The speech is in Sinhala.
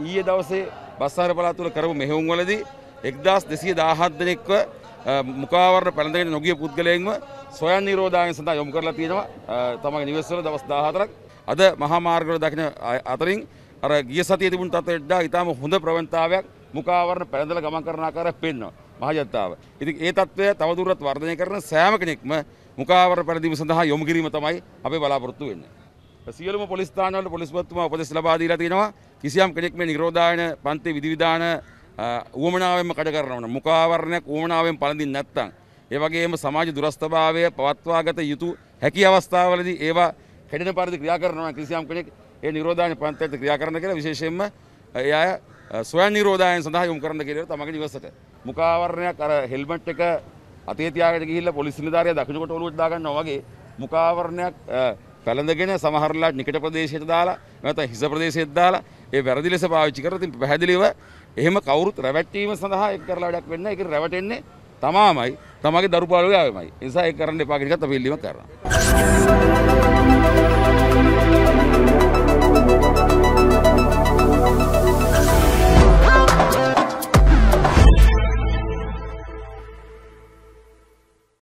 ඊයේ දවසේ බස්සාර පළාත් තුල කරපු මෙහෙයුම්වලදී 1217 දෙනෙක්ව මුඛාවරණ පැලඳගෙන නොගිය පුද්ගලයන්ව සොයන් නිරෝධායන සඳහා යොමු කරලා තියෙනවා. තමගේ නිවෙස්වල දවස් 14ක් අද මහා මාර්ගවල දකින අතරින් අර ගිය සතියේ තිබුණු තත්ත්වයට වඩා ඊටම හොඳ ප්‍රවණතාවයක් මුඛාවරණ පැලඳලා ගමන් කරන ආකාරය පෙන්වනවා. මහජනතාව. ඉතින් ඒ తත්වය තවදුරටත් වර්ධනය කරන සෑම කෙනෙක්ම මුඛාවරණ පැලඳීම සඳහා යොමු කිරීම තමයි අපි බලාපොරොත්තු වෙන්නේ. සියලුම පොලිස් ස්ථානවල පොලිස්වත්තුමා උපදෙස් ලබා දීලා තිනවා කිසියම් කෙනෙක් මේ නිරෝධායන පන්ති විධිවිධාන ඌමනාවෙන්ම කඩ කරනවන මුකාවරණයක් ඌමනාවෙන් පළඳින් නැත්තං. ඒ වගේම සමාජ දුරස්ථභාවය පවත්වාගත යුතු හැකි අවස්ථාවලදී ඒවා හෙඩෙන පරිදි ක්‍රියා කරනවා කිසියම් කෙනෙක් ඒ නිරෝධායන පන්තියට ක්‍රියා කරන කියලා විශේෂයෙන්ම ඒ අය ස්වයන් නිරෝධායන සඳහා යොමු කරන්න කියලා තමගේ නිවසට. මුකාවරණයක් අර හෙල්මට් එක අතේ තියාගෙන ගිහිල්ලා පොලිස් නිලධාරියා දකුණු කොට ඔලුවට දාගන්නවා වගේ මුකාවරණයක් පැළඳගෙන සමහරලා නිකට ප්‍රදේශයට දාලා නැත්නම් හිස ප්‍රදේශයට දාලා ඒ වැරදි ලෙස පාවිච්චි කරලා ඉතින් පැහැදිලිව එහෙම කවුරුත් රැවට්ටීම සඳහා ඒක කරලා වැඩක් වෙන්නේ නැහැ. ඒක රැවටෙන්නේ තමාමයි. තමාගේ දරුපාලුවේ ආවෙමයි. ඒ නිසා ඒක කරන්න එපා කියන එකත් අපි ඉල්ලීමක් කරනවා.